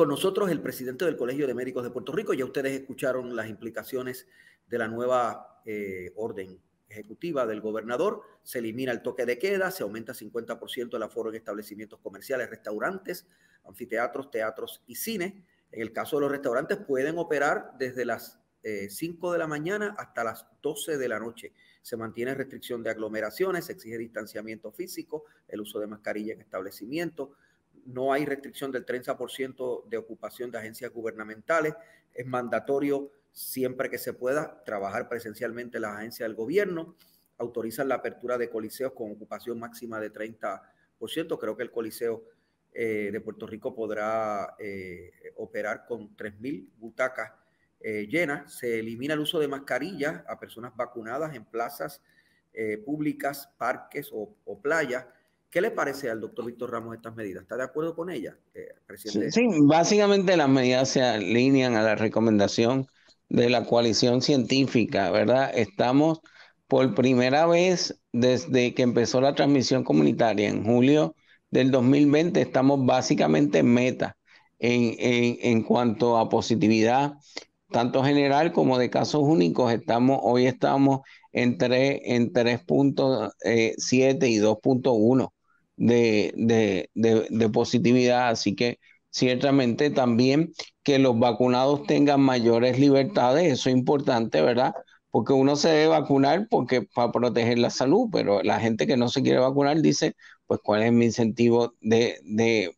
con nosotros el presidente del Colegio de Médicos de Puerto Rico. Ya ustedes escucharon las implicaciones de la nueva eh, orden ejecutiva del gobernador. Se elimina el toque de queda, se aumenta 50% el aforo en establecimientos comerciales, restaurantes, anfiteatros, teatros y cine. En el caso de los restaurantes pueden operar desde las 5 eh, de la mañana hasta las 12 de la noche. Se mantiene restricción de aglomeraciones, se exige distanciamiento físico, el uso de mascarilla en establecimientos no hay restricción del 30% de ocupación de agencias gubernamentales. Es mandatorio, siempre que se pueda, trabajar presencialmente las agencias del gobierno. Autorizan la apertura de coliseos con ocupación máxima de 30%. Creo que el coliseo eh, de Puerto Rico podrá eh, operar con 3.000 butacas eh, llenas. Se elimina el uso de mascarillas a personas vacunadas en plazas públicas, parques o playas ¿Qué le parece al doctor Víctor Ramos estas medidas? ¿Está de acuerdo con ella? presidente? Eh, sí, básicamente las medidas se alinean a la recomendación de la coalición científica, ¿verdad? Estamos por primera vez desde que empezó la transmisión comunitaria en julio del 2020, estamos básicamente en meta en, cuanto a positividad, tanto general como de casos únicos. Estamos, hoy estamos en 3.7 eh, y 2.1 de, positividad. Así que ciertamente también que los vacunados tengan mayores libertades, eso es importante, ¿verdad? Porque uno se debe vacunar porque para proteger la salud, pero la gente que no se quiere vacunar dice, pues cuál es mi incentivo de,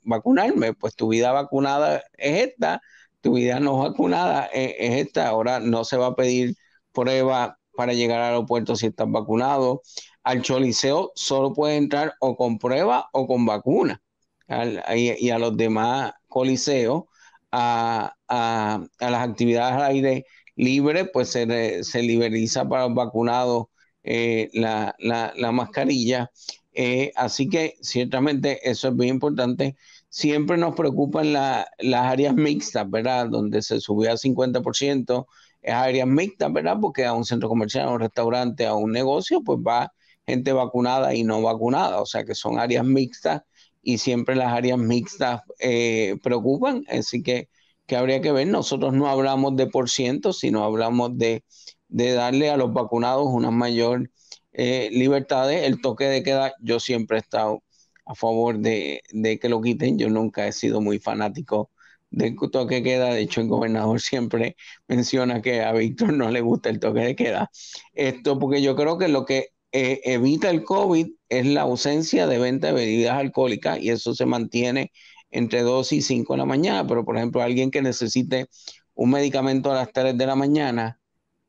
vacunarme, pues tu vida vacunada es esta, tu vida no vacunada e, es, esta, ahora no se va a pedir prueba para llegar al aeropuerto si están vacunados. Al Choliseo solo puede entrar o con prueba o con vacuna. y, a los demás coliseos, a, las actividades al aire libre, pues se, se liberaliza para los vacunados eh, la, mascarilla. Eh, así que ciertamente eso es bien importante. Siempre nos preocupan las áreas mixtas, ¿verdad? Donde se subió al 50%, es áreas mixtas, ¿verdad? Porque a un centro comercial, a un restaurante, a un negocio, pues va gente vacunada y no vacunada, o sea que son áreas mixtas y siempre las áreas mixtas eh, preocupan, así que, ¿qué habría que ver, nosotros no hablamos de por ciento, sino hablamos de, darle a los vacunados una mayor eh, libertad, el toque de queda, yo siempre he estado a favor de, de que lo quiten, yo nunca he sido muy fanático de toque de queda. De hecho, el gobernador siempre menciona que a Víctor no le gusta el toque de queda. Esto porque yo creo que lo que eh, evita el COVID es la ausencia de venta de bebidas alcohólicas y eso se mantiene entre 2 y 5 de la mañana. Pero, por ejemplo, alguien que necesite un medicamento a las 3 de la mañana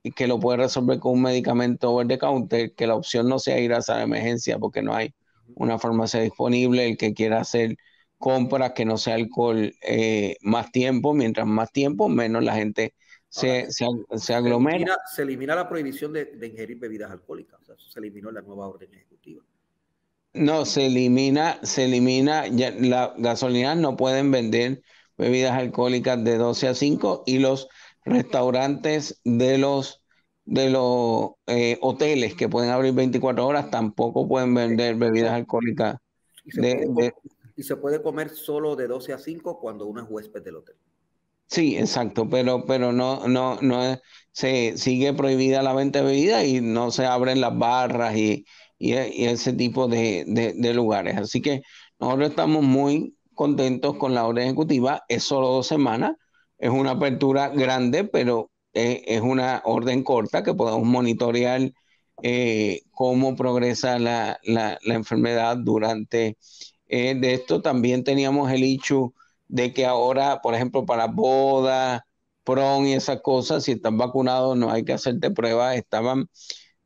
y que lo puede resolver con un medicamento over the counter, que la opción no sea ir a esa emergencia porque no hay una farmacia disponible, el que quiera hacer compra que no sea alcohol eh, más tiempo, mientras más tiempo, menos la gente se, aglomera. Se elimina, la prohibición de, ingerir bebidas alcohólicas, se eliminó la nueva orden ejecutiva. No, se elimina, se elimina, ya, la gasolineras no pueden vender bebidas alcohólicas de 12 a 5 y los restaurantes de los de los eh, hoteles que pueden abrir 24 horas tampoco pueden vender bebidas alcohólicas. de, y se puede comer solo de 12 a 5 cuando uno es huésped del hotel. Sí, exacto, pero, pero no, no, no se sigue prohibida la venta de bebidas y no se abren las barras y, ese tipo de, lugares. Así que nosotros estamos muy contentos con la orden ejecutiva, es solo dos semanas, es una apertura grande, pero eh, es, una orden corta que podemos monitorear eh, cómo progresa la enfermedad durante eh, de esto. También teníamos el hecho de que ahora, por ejemplo, para boda prom y esas cosas, si están vacunados no hay que hacerte pruebas. Estaban,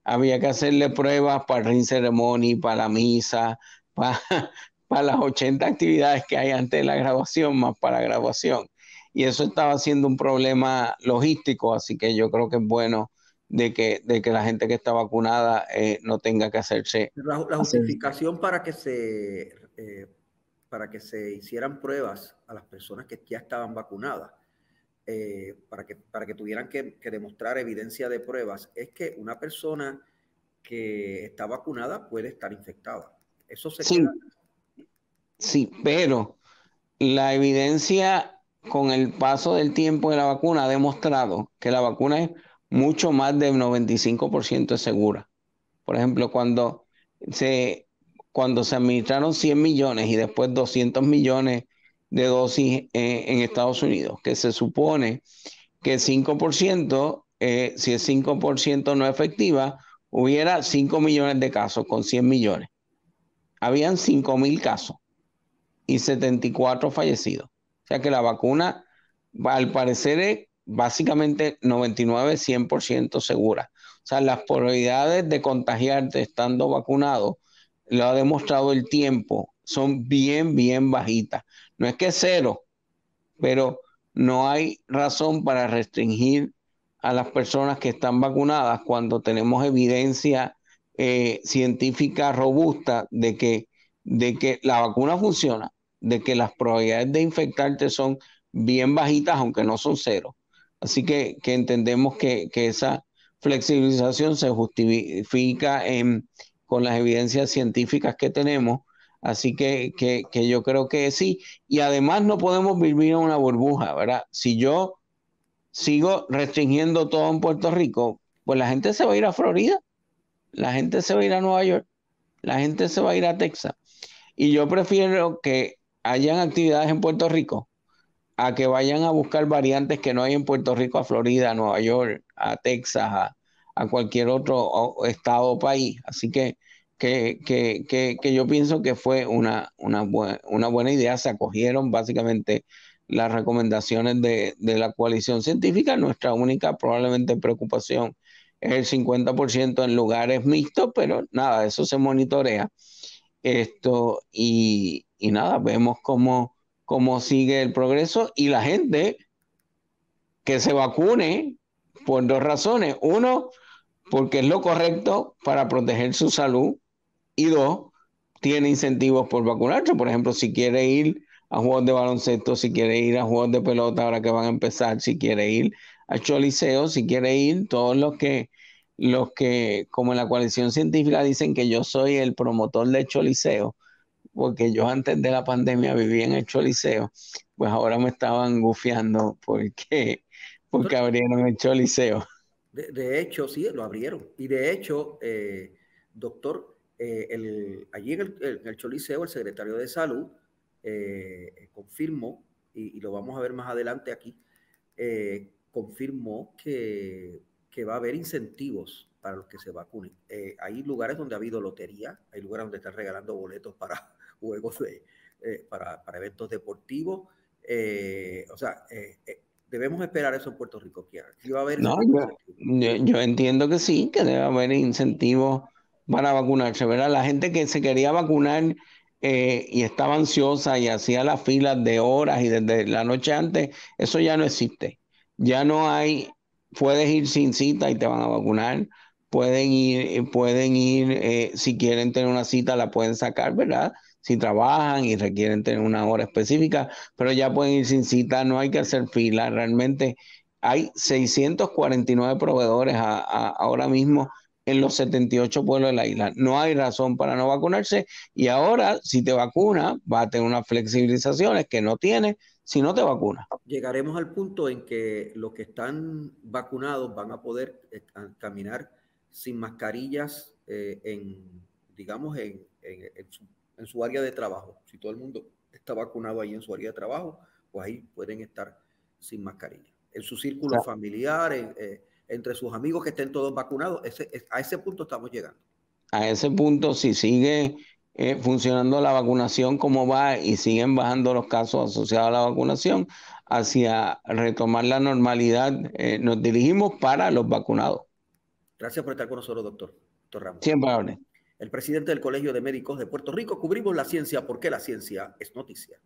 había que hacerle pruebas para el ceremony, para la misa, para, las 80 actividades que hay antes de la graduación, más para la graduación. Y eso estaba siendo un problema logístico, así que yo creo que es bueno de que, de que la gente que está vacunada eh, no tenga que hacerse. La, justificación para que se para que se hicieran pruebas a las personas que ya estaban vacunadas, eh, para, que, para que tuvieran que, demostrar evidencia de pruebas, es que una persona que está vacunada puede estar infectada. Eso se sí. sí, pero la evidencia con el paso del tiempo de la vacuna ha demostrado que la vacuna es mucho más del 95% segura. Por ejemplo, cuando se cuando se administraron 100 millones y después 200 millones de dosis en Estados Unidos, que se supone que 5%, eh, si es 5% no efectiva, hubiera 5 millones de casos con 100 millones. Habían 5 mil casos y 74 fallecidos. O sea que la vacuna, al parecer, es básicamente 99-100% segura. O sea, las probabilidades de contagiarte estando vacunado lo ha demostrado el tiempo, son bien, bien bajitas. No es que cero, pero no hay razón para restringir a las personas que están vacunadas cuando tenemos evidencia eh, científica robusta de que, de que la vacuna funciona, de que las probabilidades de infectarte son bien bajitas, aunque no son cero. Así que, entendemos que, que esa flexibilización se justifica en, con las evidencias científicas que tenemos. Así que, que, que yo creo que sí. Y además no podemos vivir en una burbuja, ¿verdad? Si yo sigo restringiendo todo en Puerto Rico, pues la gente se va a ir a Florida, la gente se va a ir a Nueva York, la gente se va a ir a Texas. Y yo prefiero que hayan actividades en Puerto Rico a que vayan a buscar variantes que no hay en Puerto Rico, a Florida, a Nueva York, a Texas, a, a cualquier otro estado o país. Así que, que, yo pienso que fue una, una, una, buena idea. Se acogieron básicamente las recomendaciones de, la coalición científica. Nuestra única probablemente preocupación es el 50% en lugares mixtos, pero nada, eso se monitorea. Esto y, nada, vemos cómo, cómo sigue el progreso y la gente que se vacune por dos razones. Uno, porque es lo correcto para proteger su salud. Y dos, tiene incentivos por vacunarse. Por ejemplo, si quiere ir a juegos de baloncesto, si quiere ir a juegos de pelota ahora que van a empezar, si quiere ir a Choliseo, si quiere ir, todos los que, los que, como en la coalición científica, dicen que yo soy el promotor de Choliseo, porque yo antes de la pandemia vivía en el Choliseo, pues ahora me estaban gufiando porque, porque abrieron el Choliseo. De, hecho, sí, lo abrieron. Y de hecho, eh, doctor, eh, allí en el, Choliseo, el secretario de Salud eh, confirmó, y, lo vamos a ver más adelante aquí, confirmó que, va a haber incentivos para los que se vacunen. hay lugares donde ha habido lotería, hay lugares donde están regalando boletos para juegos para, para, eventos deportivos. o sea, debemos esperar eso en Puerto Rico. Que yo, entiendo que sí, que debe haber incentivos para vacunarse. ¿verdad? La gente que se quería vacunar eh, y estaba ansiosa y hacía las filas de horas y desde la noche antes, eso ya no existe. Ya no hay, puedes ir sin cita y te van a vacunar. Pueden ir, eh, pueden ir, eh, si quieren tener una cita, la pueden sacar, ¿verdad? si trabajan y requieren tener una hora específica, pero ya pueden ir sin cita, no hay que hacer fila. Realmente hay 649 proveedores ahora mismo en los 78 pueblos de la isla. No hay razón para no vacunarse y ahora si te vacunas va a tener unas flexibilizaciones que no tiene si no te vacunas. Llegaremos al punto en que los que están vacunados van a poder eh, caminar sin mascarillas eh, en, digamos, en su en su área de trabajo. Si todo el mundo está vacunado ahí en su área de trabajo, pues ahí pueden estar sin mascarilla. En su círculo familiar, eh, entre sus amigos que estén todos vacunados, a ese punto estamos llegando. A ese punto, si sigue eh, funcionando la vacunación como va y siguen bajando los casos asociados a la vacunación, hacia retomar la normalidad eh, nos dirigimos para los vacunados. Gracias por estar con nosotros, doctor. doctor Siempre el presidente del Colegio de Médicos de Puerto Rico. Cubrimos la ciencia porque la ciencia es noticia.